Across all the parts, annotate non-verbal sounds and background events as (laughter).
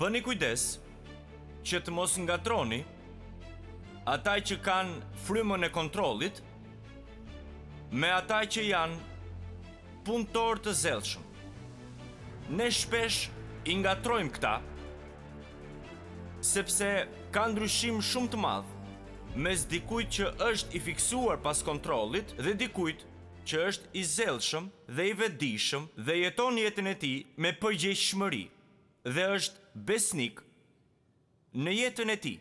Bëni kujdes që të mos ngatroni ata që kanë frymën e kontrollit me ata që janë punëtor të zellshëm. Ne shpesh i ngatrojmë këta sepse ka ndryshim shumë të madh mes dikujt që është i fiksuar pas kontrollit dhe dikujt që është i zellshëm dhe i vedishëm dhe jeton jetën e tij me përgjegjshmëri dhe është besnik në jetën e ti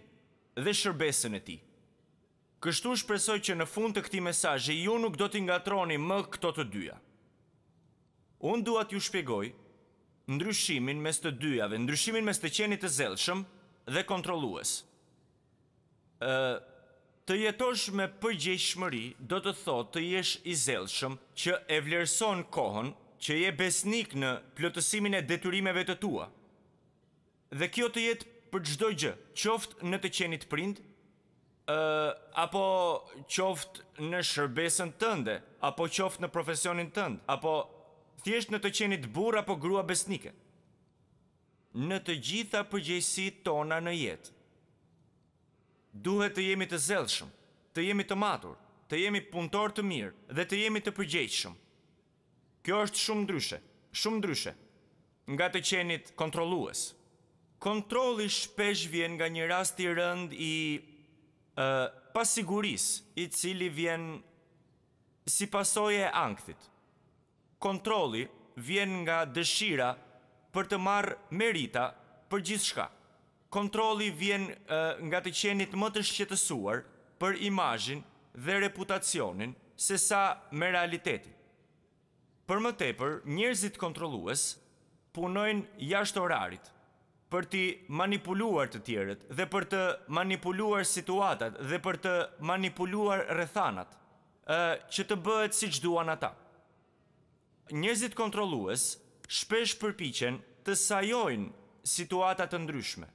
dhe shërbesën e ti. Kështu shpresoj që në fund të këti mesajë, ju nuk do t'i ngatroni më këto të dyja. Unë duat ju shpjegoj ndryshimin mes të dyjave, ndryshimin mes të qenit të zelshëm dhe kontrolues. të jetosh me shmëri, do të thot të jesh i zelshëm që e vlerëson kohën që je besnik në plotësimin e detyrimeve të tua – dhe kjo të jetë për çdo gjë, qoftë në të qenit prind, ë apo qoftë në shërbesën tënde, apo qoftë në profesionin tënd, apo thjesht në të qenit burr apo grua besnike. Në të gjitha përgjegjësit tona në jetë, duhet të jemi të zellshëm, të jemi të matur, të jemi punëtor të mirë dhe të jemi të përgjegjshëm. Kjo është shumë ndryshe, shumë ndryshe nga të qenit kontrollues kontroli shpesh vjen nga një rast i rënd i uh, pasiguris, i cili vjen si pasoje e ankthit. Kontroli vjen nga dëshira për të marrë merita për gjithë shka. Kontroli vjen uh, nga të qenit më të shqetësuar për imajin dhe reputacionin se sa me realitetin. Për më tepër, njerëzit kontrolues punojnë jashtë orarit – për të manipuluar të tjerët dhe për të manipuluar situatat dhe për të manipuluar rrethanat, ë që të bëhet siç duan ata. Njerëzit kontrollues shpesh përpiqen të sajojnë situata të ndryshme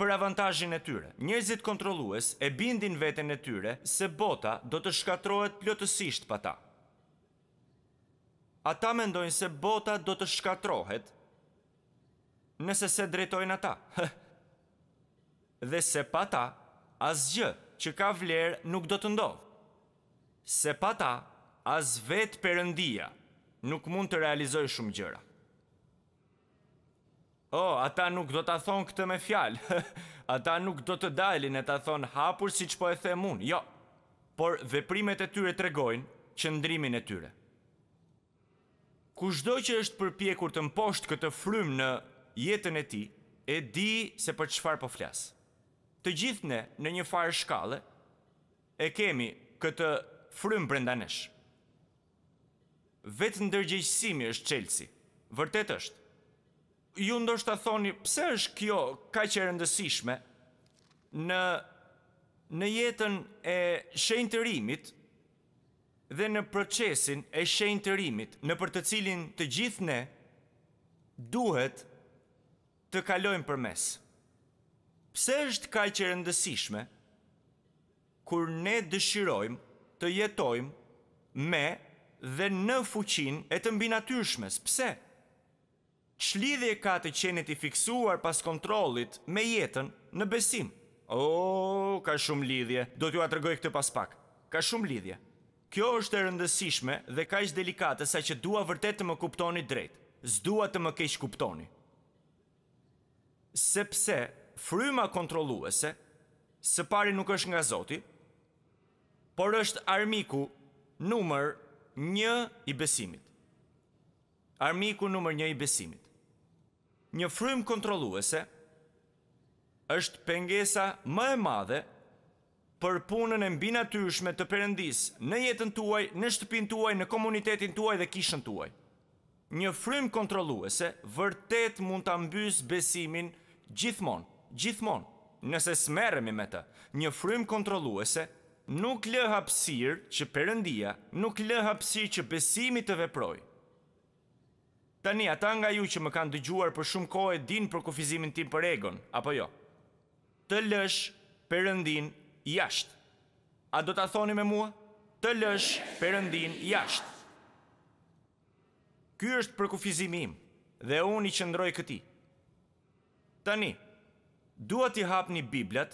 për avantazhin e tyre. Njerëzit kontrollues e bindin veten e tyre se bota do të shkatërrohet plotësisht pa ta. Ata mendojnë se bota do të shkatërrohet nëse se drejtojnë ata. (laughs) dhe se pa ta, asgjë që ka vlerë nuk do të ndodhë. Se pa ta, as vetë përëndia nuk mund të realizoj shumë gjëra. O, oh, ata nuk do të thonë këtë me fjalë, (laughs) ata nuk do të dalin e të thonë hapur si që po e them unë, jo, por veprimet e tyre të regojnë që ndrimin e tyre. do që është përpjekur të mposht këtë frym në jetën e ti, e di se për qëfar po flasë. Të gjithë ne në një farë shkallë e kemi këtë frymë brenda nesh. Vetë ndërgjegjësimi është qelësi, vërtet është. Ju ndoshtë të thoni, pse është kjo ka që rëndësishme në, në jetën e shenjë të rimit dhe në procesin e shenjë të rimit në për të cilin të gjithë ne duhet të të kalojmë për mes. Pse është ka që rëndësishme, kur ne dëshirojmë të jetojmë me dhe në fuqin e të mbinatyrshmes, pse? Qlidhje ka të qenit i fiksuar pas kontrolit me jetën në besim. O, ka shumë lidhje, do t'ju atërgoj këtë pas pak. Ka shumë lidhje. Kjo është e rëndësishme dhe ka ishtë delikate sa që dua vërtet të më kuptoni drejt. Zdua të më keq kuptoni sepse fryma kontroluese së pari nuk është nga Zoti, por është armiku numër 1 i besimit. Armiku numër 1 i besimit. Një frym kontrolluese është pengesa më e madhe për punën e mbi natyrshme të perëndis në jetën tuaj, në shtëpinë tuaj, në komunitetin tuaj dhe kishën tuaj. Një frym kontrolluese vërtet mund ta mbysë besimin gjithmonë, gjithmonë, nëse smeremi me të, një frym kontroluese, nuk lë hapsir që përëndia, nuk lë hapsir që besimi të veproj. Tani, ata nga ju që më kanë dëgjuar për shumë kohë din për kufizimin tim për egon, apo jo? Të lësh përëndin jashtë. A do të thoni me mua? Të lësh përëndin jashtë. Ky është për kufizimim dhe unë i qëndroj këti. këti. Tani, duhet i hapni një Biblet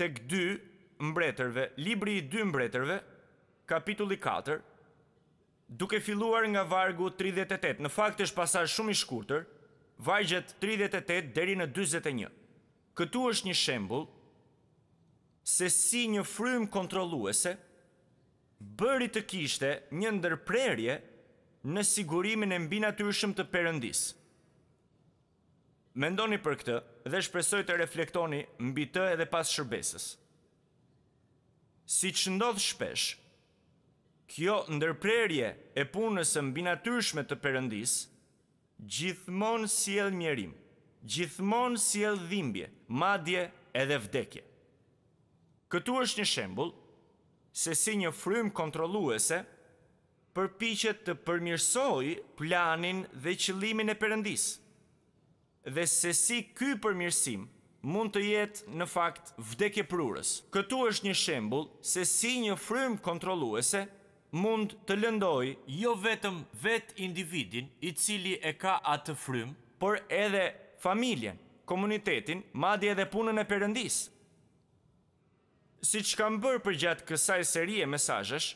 të këdy mbretërve, libri i dy mbretërve, kapitulli 4, duke filluar nga vargu 38. Në fakt është pasaj shumë i shkurtër, vargjet 38 deri në 21. Këtu është një shembul se si një frym kontroluese bëri të kishte një ndërprerje në sigurimin e mbinatyrshëm të Perëndisë. Mendoni për këtë dhe shpresoj të reflektoni mbi të edhe pas shërbesës. Si që ndodhë shpesh, kjo ndërprerje e punës e mbi natyrshme të përëndis, gjithmonë si edhe mjerim, gjithmonë si edhe dhimbje, madje edhe vdekje. Këtu është një shembul, se si një frym kontroluese, përpichet të përmirsoj planin dhe qëlimin e përëndisë dhe se si ky përmirësim mund të jetë në fakt vdekje prurës. Këtu është një shembull se si një frym kontrolluese mund të lëndoj jo vetëm vet individin i cili e ka atë frym, por edhe familjen, komunitetin, madje edhe punën e perëndis. Si që kam bërë për gjatë kësaj serie mesajsh,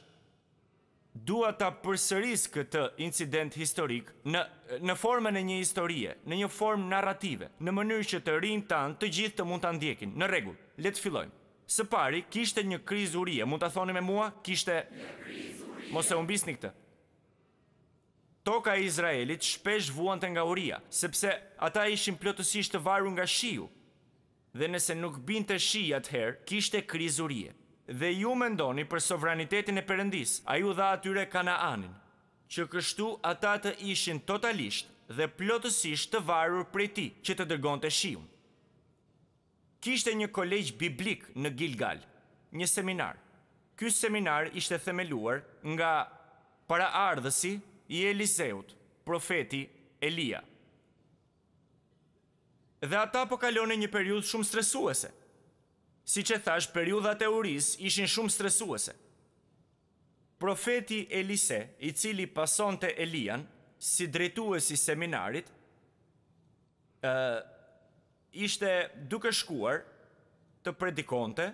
dua ta përsëris këtë incident historik në në formën e një historie, në një formë narrative, në mënyrë që të rinj tan të gjithë të mund ta ndjekin. Në rregull, le të fillojmë. Së pari kishte një krizë urie, mund ta thoni me mua, kishte një krizë. Mos e humbisni këtë. Toka e Izraelit shpesh vuante nga uria, sepse ata ishin plotësisht të varur nga shiu. Dhe nëse nuk binte shi atëherë, kishte krizë urie dhe ju mendoni për sovranitetin e përëndis, Ai u dha atyre Kanaanin, që kështu ata të ishin totalisht dhe plotësisht të varur prej tij që të dërgonte shiun. Kishte një kolegj biblik në Gilgal, një seminar. Ky seminar ishte themeluar nga paraardhësi i Eliseut, profeti Elia. Dhe ata po kalonin një periudhë shumë stresuese, si që thash, periudat e uris ishin shumë stresuese. Profeti Elise, i cili pason të Elian, si i seminarit, ishte duke shkuar të predikonte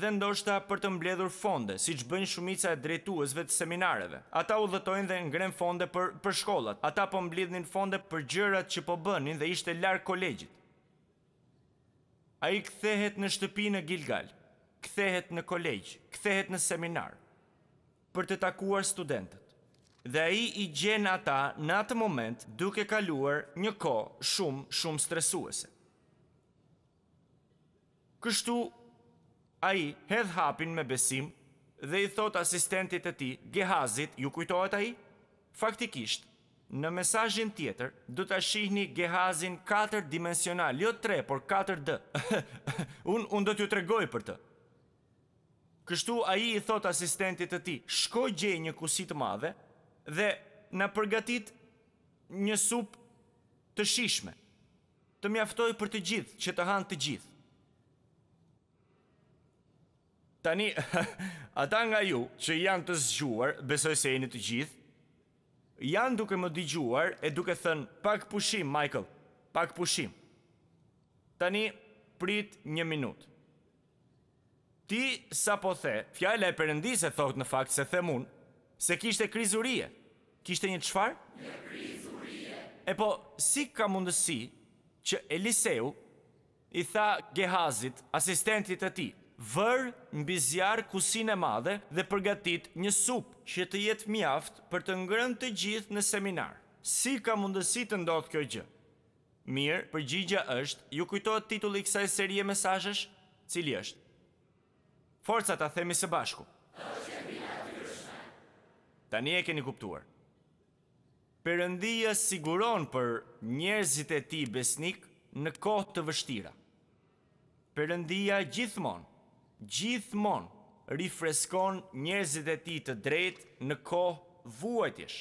dhe ndoshta për të mbledhur fonde, si që bënjë shumica e drejtuesve të seminareve. Ata u dhëtojnë dhe ngren fonde për, shkollat, ata po mbledhin fonde për gjërat që po bënin dhe ishte larë kolegjit. A i këthehet në shtëpi në Gilgal, këthehet në kolegj, këthehet në seminar, për të takuar studentët. Dhe a i i gjenë ata në atë moment duke kaluar një ko shumë, shumë stresuese. Kështu, a i hedh hapin me besim dhe i thot asistentit e ti, Gehazit, ju kujtojt a i? Faktikisht, në mesajin tjetër, du të shihni gehazin 4 dimensional, jo 3, por 4D. (laughs) Unë do t'ju tregoj për të. Kështu a i i thot asistentit të ti, shko gjej një kusit madhe dhe në përgatit një sup të shishme, të mjaftoj për të gjithë, që të hanë të gjithë. Tani, (laughs) ata nga ju që janë të zgjuar, besoj se e të gjithë, janë duke më digjuar e duke thënë pak pushim, Michael, pak pushim. Tani, prit një minut. Ti sa po the, fjala e e thot në fakt se the mund, se kishte krizurie. Kishte një qfar? Një krizurie. E po, si ka mundësi që Eliseu i tha Gehazit, asistentit e ti, vër mbi zjar kusin e madhe dhe përgatit një sup që të jetë mjaft për të ngrënë të gjithë në seminar. Si ka mundësi të ndodhë kjo gjë? Mirë, përgjigja është, ju kujtohet titulli i kësaj serie mesazhesh, cili është? Forca ta themi së bashku. Tani e keni kuptuar. Përëndia siguron për njerëzit e tij besnik në kohë të vështira. Përëndia gjithmonë gjithmonë rifreskon njerëzit e tij të drejt në kohë vuajtjesh.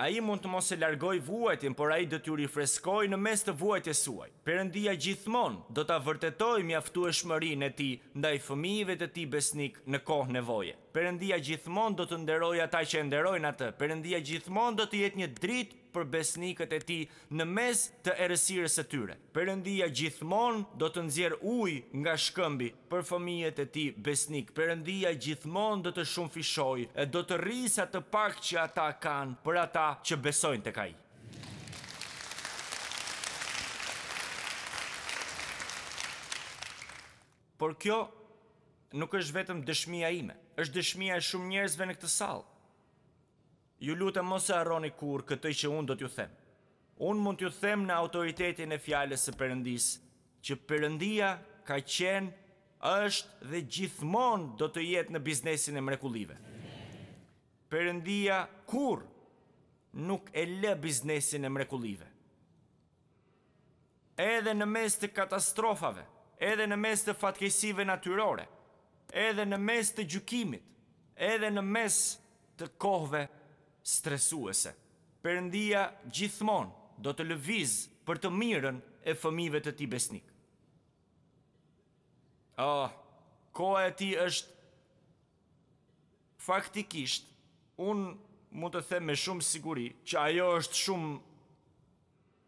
Ai mund të mos e largoj vuajtjen, por ai do t'ju rifreskojë në mes të vuajtjes suaj. Perëndia gjithmonë do ta vërtetojë mjaftueshmërinë e tij ndaj fëmijëve të tij besnik në kohë nevoje. Perëndia gjithmonë do të nderoj ata që nderojnë atë. Perëndia gjithmonë do të jetë një dritë për besnikët e tij në mes të errësirës së tyre. Perëndia gjithmonë do të nxjerr ujë nga shkëmbi për fëmijët e tij besnik. Perëndia gjithmonë do të fishoj e do të rrisë atë pak që ata kanë për ata që besojnë tek ai. Por kjo nuk është vetëm dëshmia ime, është dëshmia e shumë njerëzve në këtë sallë. Ju lutem mos e harroni kurrë këtë që unë do t'ju them. Unë mund t'ju them në autoritetin e fjalës së Perëndis, që Perëndia ka qenë është dhe gjithmonë do të jetë në biznesin e mrekullive. Perëndia kurrë nuk e lë biznesin e mrekullive. Edhe në mes të katastrofave edhe në mes të fatkesive natyrore, edhe në mes të gjukimit, edhe në mes të kohve stresuese. Përëndia gjithmon do të lëviz për të mirën e fëmive të ti besnik. A, oh, koha e ti është faktikisht, unë mund të them me shumë siguri që ajo është shumë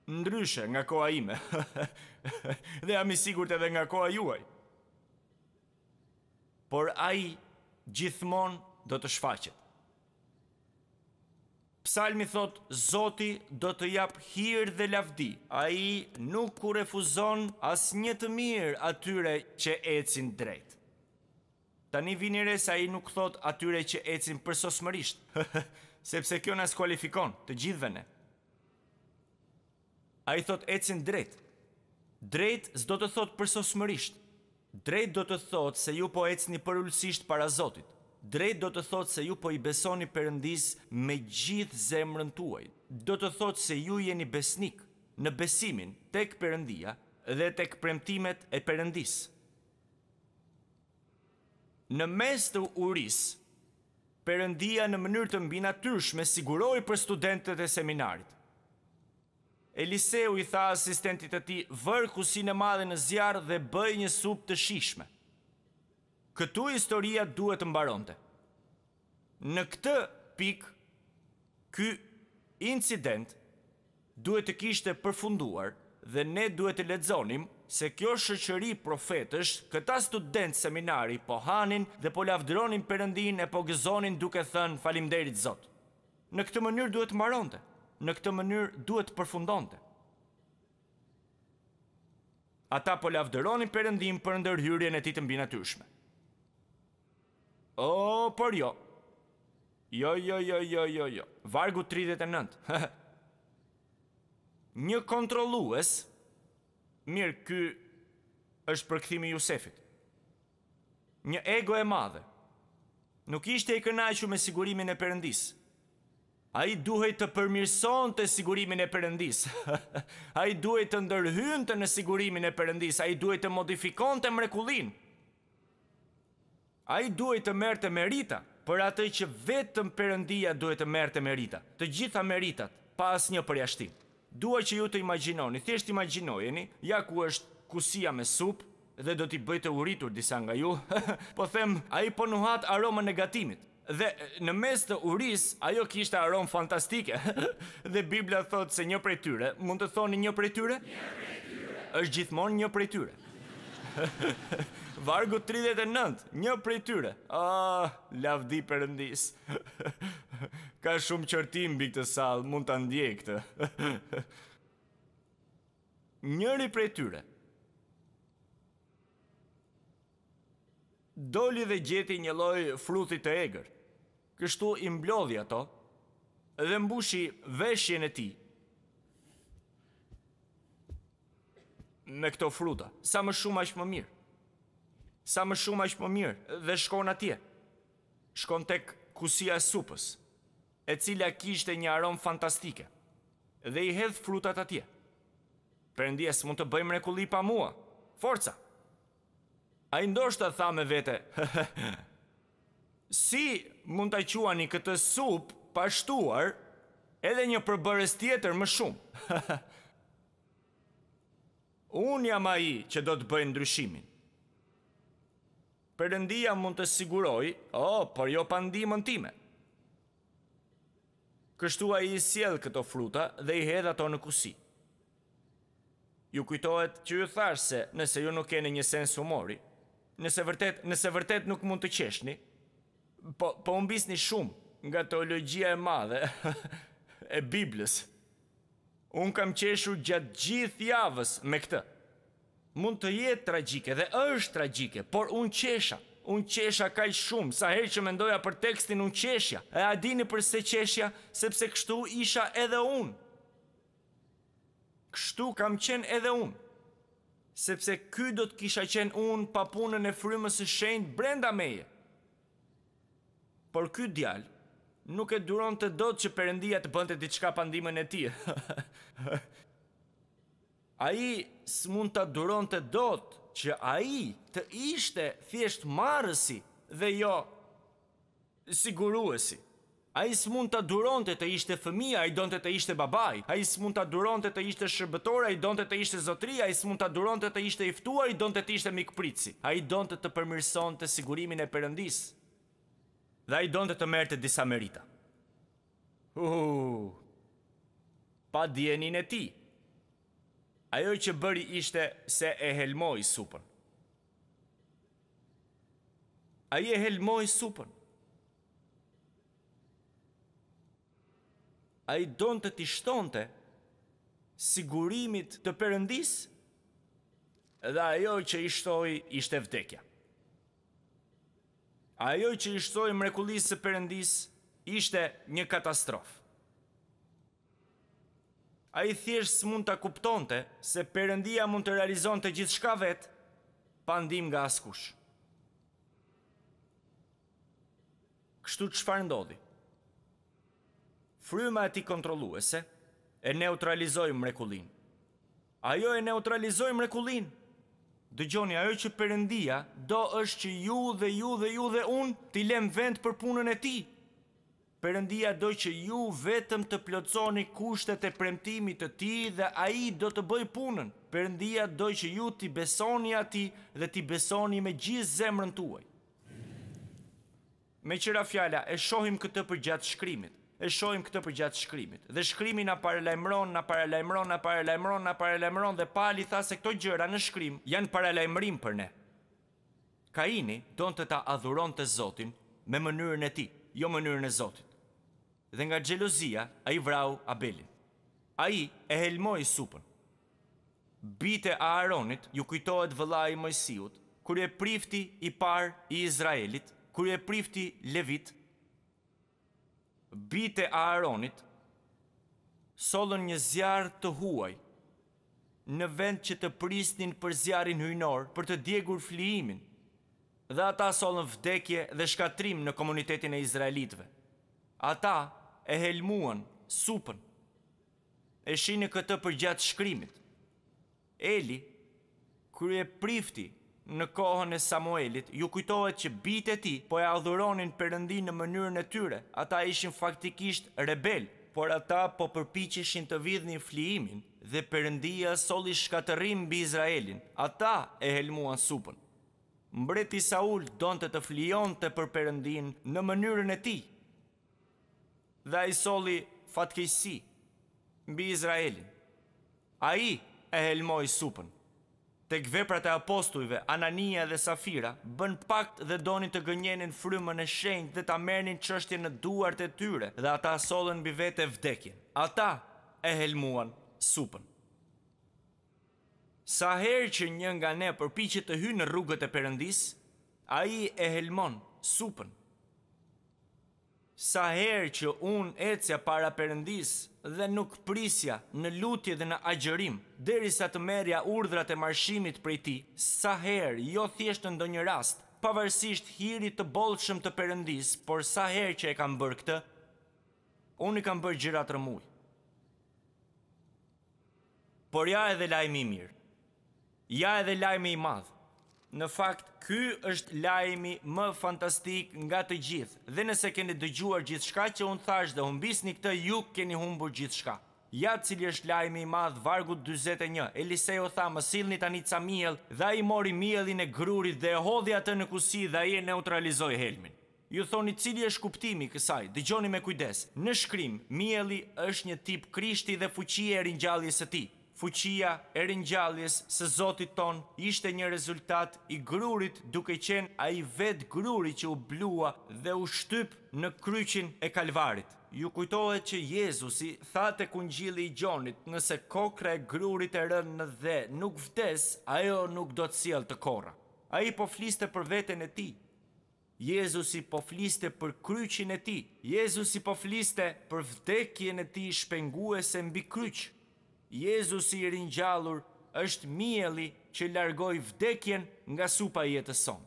ndryshe nga koha ime. (laughs) dhe jam i sigurt edhe nga koha juaj. Por ai gjithmonë do të shfaqet. Psalmi thot, Zoti do të jap hir dhe lavdi. Ai nuk ku refuzon asnjë të mirë atyre që ecin drejt. Tani vini re se ai nuk thot atyre që ecin përsosmërisht, (laughs) sepse kjo na skualifikon të gjithëve ne. A i thot ecin drejt. Drejt s'do të thot smërisht, Drejt do të thot se ju po ecni përullësisht para Zotit. Drejt do të thot se ju po i besoni përëndis me gjithë zemrën tuaj. Do të thot se ju jeni besnik në besimin tek përëndia dhe tek premtimet e përëndis. Në mes të uris, përëndia në mënyrë të mbinatyrshme siguroi për studentet e seminarit. Eliseu i tha asistentit të ti, vërë kusin e madhe në zjarë dhe bëj një sup të shishme. Këtu historia duhet të mbaronte. Në këtë pik, ky incident duhet të kishte përfunduar dhe ne duhet të ledzonim se kjo shëqëri profetësh, këta student seminari po hanin dhe po lavdronin përëndin e po gëzonin duke thënë falimderit zotë. Në këtë mënyrë duhet të mbaronte. të në këtë mënyrë duhet të përfundonte. Ata po lavdëronin Perëndin për ndërhyrjen e tij të mbinatyrshme. O, por jo. Jo, jo, jo, jo, jo, jo. Vargu 39. (laughs) një kontrollues. Mirë, ky është përkthimi i Josefit. Një ego e madhe. Nuk ishte i kënaqur me sigurimin e Perëndisë. A i duhet të përmirëson të sigurimin e përëndis. (laughs) a i duhet të ndërhyn të në sigurimin e përëndis. A i duhet të modifikon të mrekullin. A i duhet të merë të merita, për atë që vetëm përëndia duhet të merë të merita. Të gjitha meritat, pas një përjashtim. Dua që ju të imaginoni, thjesht imaginojeni, ja ku është kusia me supë, dhe do t'i bëjtë uritur disa nga ju, (laughs) po them, a i ponuhat aroma negatimit, dhe në mes të uris ajo kishte aromë fantastike (laughs) dhe Biblia thot se një prej tyre mund të thoni një prej tyre? një prej tyre është gjithmonë një prej tyre (laughs) Vargu 39, një prej tyre. Ah, oh, lavdi Perëndis. (laughs) Ka shumë qortim mbi këtë sallë, mund ta ndjej këtë. Njëri prej tyre. Doli dhe gjeti një lloj fruti të egër kështu i mblodhi ato dhe mbushi veshjen e ti me këto fruta, sa më shumë është më mirë, sa më shumë është më mirë dhe shkon atje, shkon tek kusia e supës, e cila kishte një aromë fantastike dhe i hedhë frutat atje. Për ndjes mund të bëjmë mrekulli pa mua, forca. A i ndoshtë të tha me vete, (laughs) si mund të quani këtë sup pashtuar edhe një përbërës tjetër më shumë. (laughs) Unë jam aji që do të bëjnë ndryshimin. Përëndia mund të siguroj, o, oh, por jo pandimën time. Kështu a i sjellë këto fruta dhe i hedhë ato në kusi. Ju kujtohet që ju tharë se nëse ju nuk keni një sens humori, nëse vërtet, nëse vërtet nuk mund të qeshni, po, po umbisni shumë nga teologjia e madhe (laughs) e Biblës. Unë kam qeshur gjatë gjithë javës me këtë. Mund të jetë tragjike dhe është tragjike, por unë qesha. Unë qesha ka shumë, sa herë që mendoja për tekstin unë qeshja. E a dini për se qeshja, sepse kështu isha edhe unë. Kështu kam qenë edhe unë. Sepse ky do të kisha qenë unë pa punën e frymës së shenjtë brenda meje por ky djalë nuk e duron të do të që përëndia të bënte diçka pandimën e ti. (laughs) ai s'mund të duron të do të që ai të ishte thjesht marësi dhe jo siguruesi. A i së mund të duron të të ishte fëmija, a i donë të të ishte babaj. A i së mund të duron të të ishte shërbëtore, a i donë të të ishte zotri. A i së mund të duron të të ishte iftuar, a i donë të të ishte mikpritsi. A i donë të të përmirëson të sigurimin e përëndisë dhe ai donte të, të merrte disa merita. Hu! pa djenin e tij. Ajo që bëri ishte se e helmoi supën. Ai e helmoi supën. Ai donte të shtonte sigurimit të përëndis, dhe ajo që i shtoi ishte vdekja ajo që i shtoi mrekullisë së Perëndis ishte një katastrofë. A i thjesht së mund të kuptonte se përëndia mund të realizon të gjithë shka pa ndim nga askush. Kështu që farë ndodhi? Fryma e ti kontroluese e neutralizoj mrekullin. Ajo e neutralizoj mrekullin, Dëgjoni, ajo që përëndia do është që ju dhe ju dhe ju dhe unë t'i lëm vend për punën e ti. Përëndia do që ju vetëm të plotësoni kushtet e premtimit të ti dhe a i do të bëj punën. Përëndia do që ju t'i besoni atij dhe t'i besoni me gjithë zemrën tuaj. Me qëra fjala, e shohim këtë përgjatë shkrimit e shojmë këtë përgjatë shkrimit. Dhe shkrimi na paralajmëron, na paralajmëron, na paralajmëron, na paralajmëron dhe pali tha se këto gjëra në shkrim janë paralajmërim për ne. Kaini donë të ta adhuron të Zotin me mënyrën e ti, jo mënyrën e Zotit. Dhe nga gjelozia, a i vrau Abelin. A i e helmoj supën. Bite a Aronit ju kujtohet vëla i Mojsiut, kërë e prifti i par i Izraelit, kërë e prifti Levit, bite a Aronit, solën një zjarë të huaj, në vend që të pristin për zjarin hujnor, për të djegur flijimin, dhe ata solën vdekje dhe shkatrim në komunitetin e Izraelitve. Ata e helmuan, supën, e shini këtë për gjatë shkrimit. Eli, kërë e prifti në kohën e Samuelit, ju kujtohet që bitë e ti po e adhuronin përëndi në mënyrën e tyre, ata ishin faktikisht rebel, por ata po përpichishin të vidhni flijimin dhe përëndia soli shkaterim bë Izraelin, ata e helmuan supën. Mbreti Saul donë të të flion të për përëndin në mënyrën e ti, dhe a i soli fatkejsi bë Izraelin. A i e helmoj supën. Dhe veprat e apostujve Anania dhe Safira, bën pakt dhe donin të gënjenin frymën e shenjt dhe ta merrnin çështjen në duart e tyre dhe ata sollën mbi vete vdekjen. Ata e helmuan supën. Sa herë që një nga ne përpiqet të hyjë në rrugët e Perëndis, ai e helmon supën sa herë që un ecja para Perëndis dhe nuk prisja në lutje dhe në agjërim derisa të merrja urdhrat e marshimit prej ti sa herë jo thjesht në ndonjë rast pavarësisht hirit të bollshëm të Perëndis por sa herë që e kam bër këtë un i kam bër gjëra të rëmuj por ja edhe lajmi i mirë ja edhe lajmi i madh në fakt ky është lajmi më fantastik nga të gjithë. Dhe nëse keni dëgjuar gjithçka që un thash dhe humbisni këtë, ju keni humbur gjithçka. Ja cili është lajmi i madh vargu 41. Eliseu tha, "Më sillni tani ca miell." Dhe ai mori miellin e grurit dhe e hodhi atë në kusi dhe ai e neutralizoi helmin. Ju thoni cili është kuptimi kësaj? Dëgjoni me kujdes. Në shkrim, mielli është një tip krishti dhe fuqia e ringjalljes së tij fuqia e ringjalljes së Zotit ton ishte një rezultat i grurit duke qenë ai vetë gruri që u blua dhe u shtyp në kryqin e kalvarit. Ju kujtohet që Jezusi tha te Kungjilli i Gjonit, nëse kokra e grurit e rënë në dhe nuk vdes, ajo nuk do të sjell të korra. Ai po fliste për veten e tij. Jezusi po fliste për kryqin e tij. Jezusi po fliste për vdekjen e tij shpenguese mbi kryq. Jezusi i ringjallur është mielli që largoi vdekjen nga supa jetës sonë.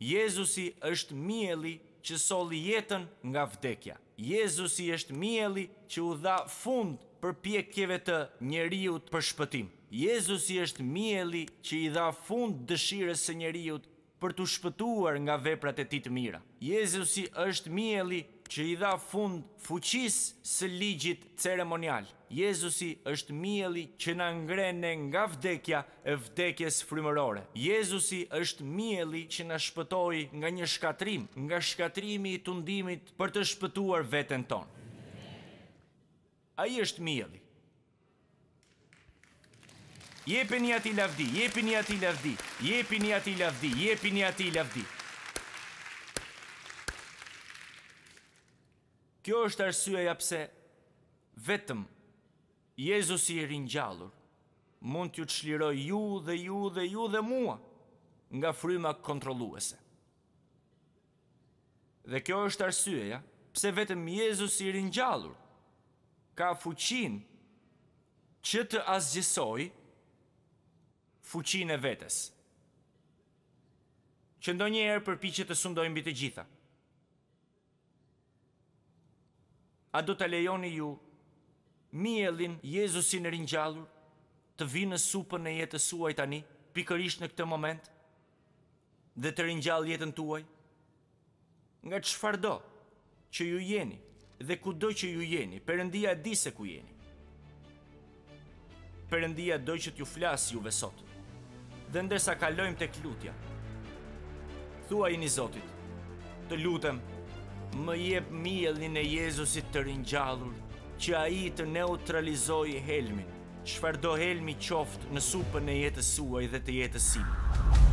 Jezusi është mielli që solli jetën nga vdekja. Jezusi është mielli që u dha fund për pjekjeve të njeriut për shpëtim. Jezusi është mielli që i dha fund dëshires së njeriut për të shpëtuar nga veprat e ti të mira. Jezusi është mielli që i dha fund fuqis së ligjit ceremonial. Jezusi është mieli që në ngrene nga vdekja e vdekjes frimërore. Jezusi është mieli që në shpëtoj nga një shkatrim, nga shkatrimi i tundimit për të shpëtuar vetën tonë. A i është mieli. Jepi ati lavdi, jepi një ati lavdi, jepi një ati lavdi, jepi një ati lavdi, jepi një ati lavdi. Kjo është arsyeja ja pse vetëm Jezusi i ringjallur mund t'ju çliroj ju dhe ju dhe ju dhe mua nga fryma kontrolluese. Dhe kjo është arsyeja pse vetëm Jezusi i ringjallur ka fuqin që të azgjësoj fuqin e vetës. Që ndonjë erë përpi që të sundojnë bitë gjitha, a do të lejoni ju mielin Jezusin rinjallur të vinë në supën e jetës suaj tani, pikërish në këtë moment, dhe të rinjall jetën tuaj, nga që fardo që ju jeni dhe ku do që ju jeni, përëndia e di se ku jeni. Përëndia do që t'ju flasë juve sotë dhe ndërsa kalojmë të klutja. Thua i një zotit, të lutem, më jep mielin e Jezusit të rinjallur, që a i të neutralizoj helmin, shfardo helmi qoftë në supën e jetës suaj dhe të jetës sinë.